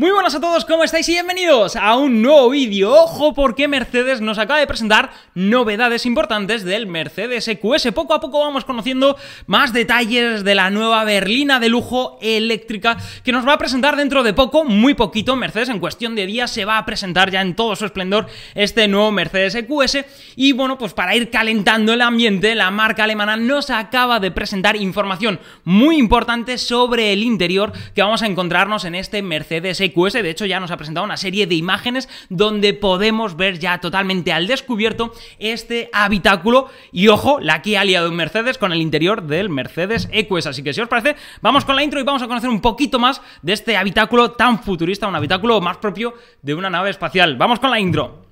Muy buenas a todos, ¿cómo estáis? Y bienvenidos a un nuevo vídeo. Ojo porque Mercedes nos acaba de presentar novedades importantes del Mercedes EQS. Poco a poco vamos conociendo más detalles de la nueva berlina de lujo eléctrica que nos va a presentar dentro de poco, muy poquito. Mercedes en cuestión de días se va a presentar ya en todo su esplendor este nuevo Mercedes EQS. Y bueno, pues para ir calentando el ambiente, la marca alemana nos acaba de presentar información muy importante sobre el interior que vamos a encontrarnos en este Mercedes EQS. EQS, De hecho, ya nos ha presentado una serie de imágenes donde podemos ver ya totalmente al descubierto este habitáculo. Y ojo, la que ha liado un Mercedes con el interior del Mercedes EQS. Así que si os parece, vamos con la intro y vamos a conocer un poquito más de este habitáculo tan futurista, un habitáculo más propio de una nave espacial. Vamos con la intro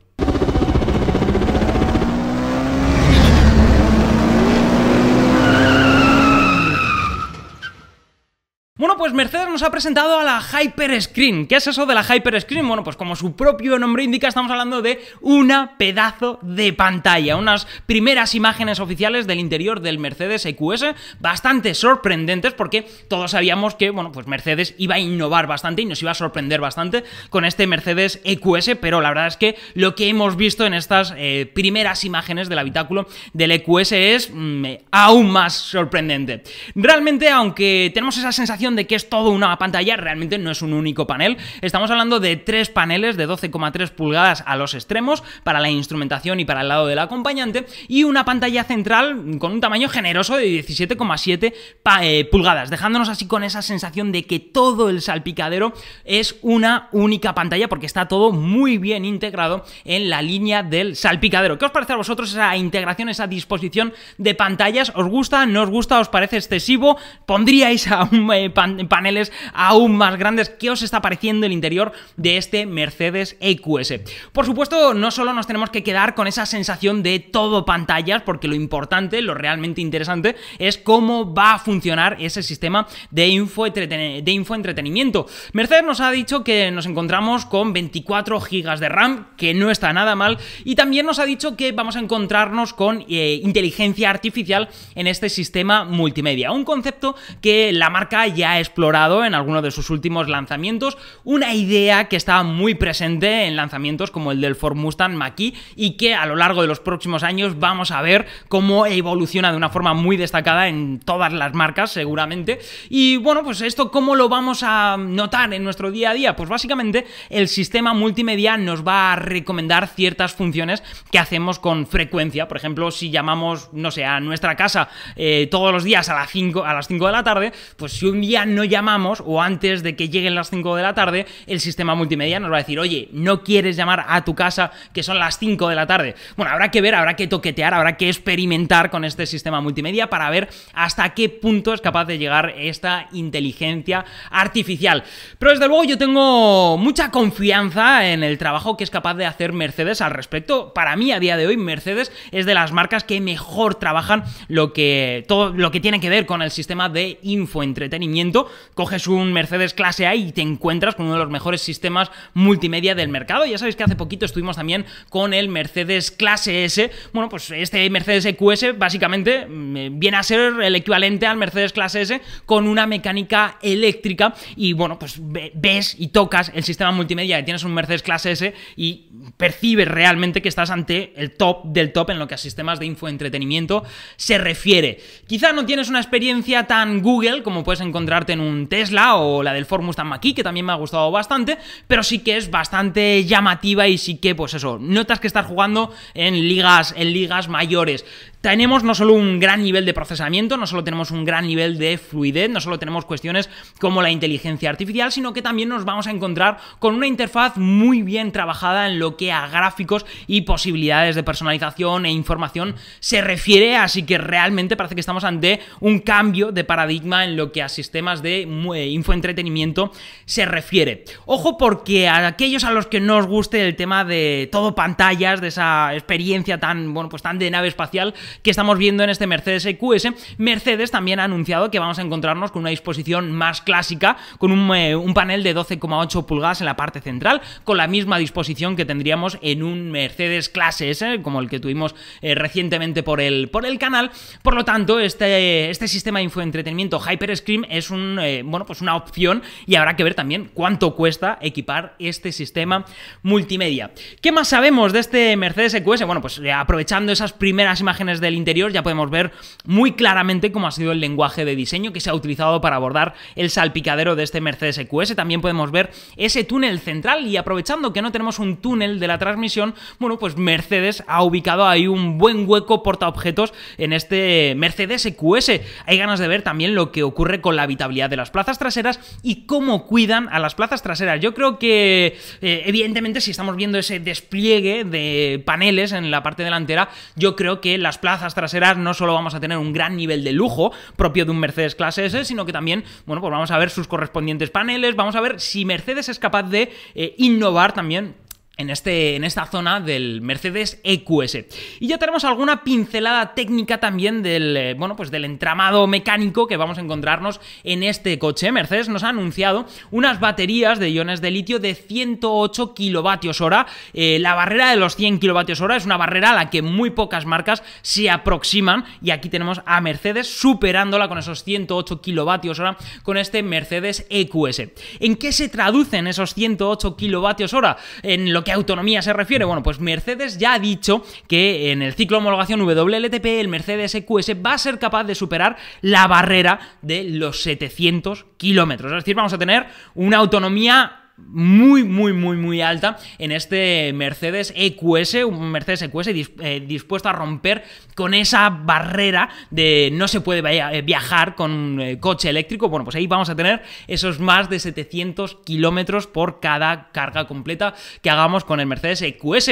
pues Mercedes nos ha presentado a la Hyper Screen. ¿Qué es eso de la Hyper Screen? Bueno, pues como su propio nombre indica, estamos hablando de una pedazo de pantalla. Unas primeras imágenes oficiales del interior del Mercedes EQS, bastante sorprendentes, porque todos sabíamos que, bueno, pues Mercedes iba a innovar bastante y nos iba a sorprender bastante con este Mercedes EQS, pero la verdad es que lo que hemos visto en estas eh, primeras imágenes del habitáculo del EQS es mm, eh, aún más sorprendente. Realmente, aunque tenemos esa sensación de que es todo una pantalla, realmente no es un único panel. Estamos hablando de tres paneles de 12,3 pulgadas a los extremos para la instrumentación y para el lado del acompañante y una pantalla central con un tamaño generoso de 17,7 eh, pulgadas, dejándonos así con esa sensación de que todo el salpicadero es una única pantalla porque está todo muy bien integrado en la línea del salpicadero. ¿Qué os parece a vosotros esa integración, esa disposición de pantallas? ¿Os gusta? ¿No os gusta? ¿Os parece excesivo? ¿Pondríais a un, eh, paneles aún más grandes. ¿Qué os está pareciendo el interior de este Mercedes EQS? Por supuesto, no solo nos tenemos que quedar con esa sensación de todo pantallas, porque lo importante, lo realmente interesante, es cómo va a funcionar ese sistema de, de infoentretenimiento. Mercedes nos ha dicho que nos encontramos con 24 GB de RAM, que no está nada mal, y también nos ha dicho que vamos a encontrarnos con eh, inteligencia artificial en este sistema multimedia, un concepto que la marca ya es explorado en alguno de sus últimos lanzamientos, una idea que estaba muy presente en lanzamientos como el del Ford Mustang mach y que a lo largo de los próximos años vamos a ver cómo evoluciona de una forma muy destacada en todas las marcas seguramente. Y bueno, pues esto cómo lo vamos a notar en nuestro día a día? Pues básicamente el sistema multimedia nos va a recomendar ciertas funciones que hacemos con frecuencia. Por ejemplo, si llamamos, no sé, a nuestra casa eh, todos los días a, las 5 a las 5 de la tarde, pues si un día no no llamamos o antes de que lleguen las 5 de la tarde, el sistema multimedia nos va a decir, oye, no quieres llamar a tu casa que son las 5 de la tarde. Bueno, habrá que ver, habrá que toquetear, habrá que experimentar con este sistema multimedia para ver hasta qué punto es capaz de llegar esta inteligencia artificial. Pero desde luego yo tengo mucha confianza en el trabajo que es capaz de hacer Mercedes al respecto. Para mí a día de hoy Mercedes es de las marcas que mejor trabajan lo que todo lo que tiene que ver con el sistema de infoentretenimiento coges un Mercedes clase A y te encuentras con uno de los mejores sistemas multimedia del mercado. Ya sabéis que hace poquito estuvimos también con el Mercedes clase S. Bueno, pues este Mercedes EQS básicamente mm, eh, viene a ser el equivalente al Mercedes clase S con una mecánica eléctrica y bueno, pues ves y tocas el sistema multimedia y tienes un Mercedes clase S y percibes realmente que estás ante el top del top en lo que a sistemas de infoentretenimiento se refiere. Quizá no tienes una experiencia tan Google como puedes encontrarte un Tesla o la del Ford Mustang que también me ha gustado bastante, pero sí que es bastante llamativa y sí que, pues eso, notas que estar jugando en ligas, en ligas mayores. Tenemos no solo un gran nivel de procesamiento, no solo tenemos un gran nivel de fluidez, no solo tenemos cuestiones como la inteligencia artificial, sino que también nos vamos a encontrar con una interfaz muy bien trabajada en lo que a gráficos y posibilidades de personalización e información se refiere, así que realmente parece que estamos ante un cambio de paradigma en lo que a sistemas de eh, infoentretenimiento se refiere. Ojo porque a aquellos a los que no os guste el tema de todo pantallas, de esa experiencia tan, bueno, pues tan de nave espacial que estamos viendo en este Mercedes EQS, Mercedes también ha anunciado que vamos a encontrarnos con una disposición más clásica, con un, eh, panel de 12,8 pulgadas en la parte central, con la misma disposición que tendríamos en un Mercedes clase S, como el que tuvimos eh, recientemente por el, por el canal. Por lo tanto, este, este sistema de infoentretenimiento Hyper Scream es un eh, bueno, pues una opción y habrá que ver también cuánto cuesta equipar este sistema multimedia. ¿Qué más sabemos de este Mercedes EQS? Bueno, pues eh, aprovechando esas primeras imágenes del interior ya podemos ver muy claramente cómo ha sido el lenguaje de diseño que se ha utilizado para abordar el salpicadero de este Mercedes EQS. También podemos ver ese túnel central y aprovechando que no tenemos un túnel de la transmisión, bueno, pues Mercedes ha ubicado ahí un buen hueco portaobjetos en este Mercedes EQS. Hay ganas de ver también lo que ocurre con la habitabilidad de las plazas traseras y cómo cuidan a las plazas traseras. Yo creo que, eh, evidentemente, si estamos viendo ese despliegue de paneles en la parte delantera, yo creo que las plazas traseras no solo vamos a tener un gran nivel de lujo propio de un Mercedes Clase S, sino que también, bueno, pues vamos a ver sus correspondientes paneles, vamos a ver si Mercedes es capaz de eh, innovar también en, este, en esta zona del Mercedes EQS. Y ya tenemos alguna pincelada técnica también del, eh, bueno, pues del entramado mecánico que vamos a encontrarnos en este coche. Mercedes nos ha anunciado unas baterías de iones de litio de 108 kilovatios hora. Eh, la barrera de los 100 kilovatios hora es una barrera a la que muy pocas marcas se aproximan y aquí tenemos a Mercedes superándola con esos 108 kilovatios hora con este Mercedes EQS. ¿En qué se traducen esos 108 kilovatios hora? En lo qué autonomía se refiere? Bueno, pues Mercedes ya ha dicho que en el ciclo de homologación WLTP el Mercedes EQS va a ser capaz de superar la barrera de los 700 kilómetros. Es decir, vamos a tener una autonomía muy, muy, muy, muy alta en este Mercedes EQS, un Mercedes EQS eh, dispuesto a romper con esa barrera de no se puede eh, viajar con eh, coche eléctrico. Bueno, pues ahí vamos a tener esos más de 700 kilómetros por cada carga completa que hagamos con el Mercedes EQS.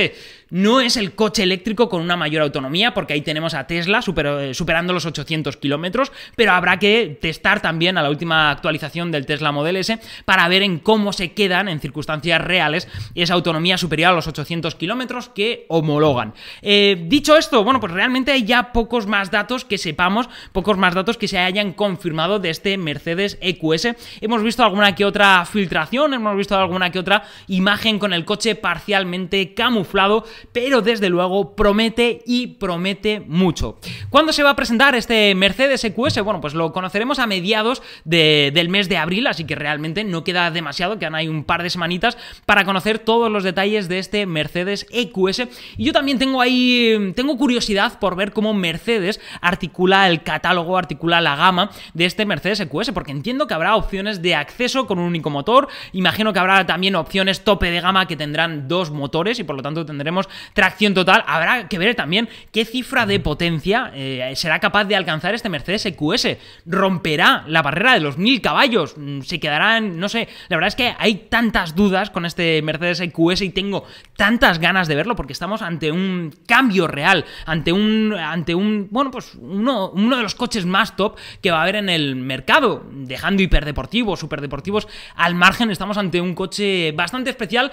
No es el coche eléctrico con una mayor autonomía, porque ahí tenemos a Tesla superando los 800 kilómetros, pero habrá que testar también a la última actualización del Tesla Model S para ver en cómo se queda en circunstancias reales y esa autonomía superior a los 800 kilómetros que homologan. Eh, dicho esto, bueno, pues realmente hay ya pocos más datos que sepamos, pocos más datos que se hayan confirmado de este Mercedes EQS. Hemos visto alguna que otra filtración, hemos visto alguna que otra imagen con el coche parcialmente camuflado, pero desde luego promete y promete mucho. ¿Cuándo se va a presentar este Mercedes EQS? Bueno, pues lo conoceremos a mediados del mes de abril, así que realmente no queda demasiado, que hay un par de semanitas para conocer todos los detalles de este Mercedes EQS. Y yo también tengo ahí, tengo curiosidad por ver cómo Mercedes articula el catálogo, articula la gama de este Mercedes EQS, porque entiendo que habrá opciones de acceso con un único motor, imagino que habrá también opciones tope de gama que tendrán dos motores y por lo tanto tendremos tracción total. Habrá que ver también qué cifra de potencia eh, será capaz de alcanzar este Mercedes EQS. Romperá la barrera de los mil caballos, mm, se quedarán, no sé, la verdad es que hay tantas dudas con este Mercedes EQS y tengo tantas ganas de verlo porque estamos ante un cambio real, ante un, ante un bueno, pues uno, uno de los coches más top que va a haber en el mercado, dejando hiperdeportivos, superdeportivos al margen, estamos ante un coche bastante especial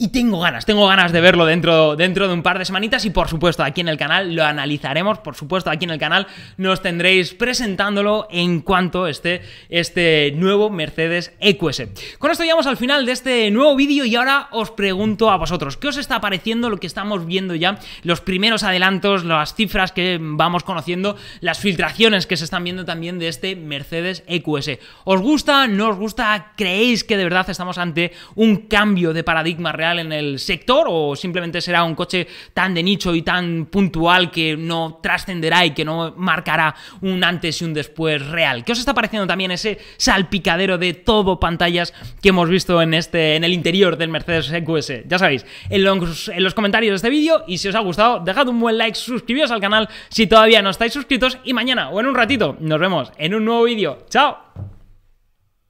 y tengo ganas, tengo ganas de verlo dentro, dentro de un par de semanitas y por supuesto aquí en el canal lo analizaremos, por supuesto aquí en el canal nos tendréis presentándolo en cuanto esté este nuevo Mercedes EQS. Con esto llegamos al final de este nuevo vídeo y ahora os pregunto a vosotros, ¿qué os está pareciendo lo que estamos viendo ya? Los primeros adelantos, las cifras que vamos conociendo, las filtraciones que se están viendo también de este Mercedes EQS. ¿Os gusta? ¿No os gusta? ¿Creéis que de verdad estamos ante un cambio de paradigma real? en el sector o simplemente será un coche tan de nicho y tan puntual que no trascenderá y que no marcará un antes y un después real. ¿Qué os está pareciendo también ese salpicadero de todo pantallas que hemos visto en, este, en el interior del Mercedes EQS? Ya sabéis, en los, en los comentarios de este vídeo y si os ha gustado, dejad un buen like, suscribíos al canal si todavía no estáis suscritos y mañana o en un ratito nos vemos en un nuevo vídeo. ¡Chao!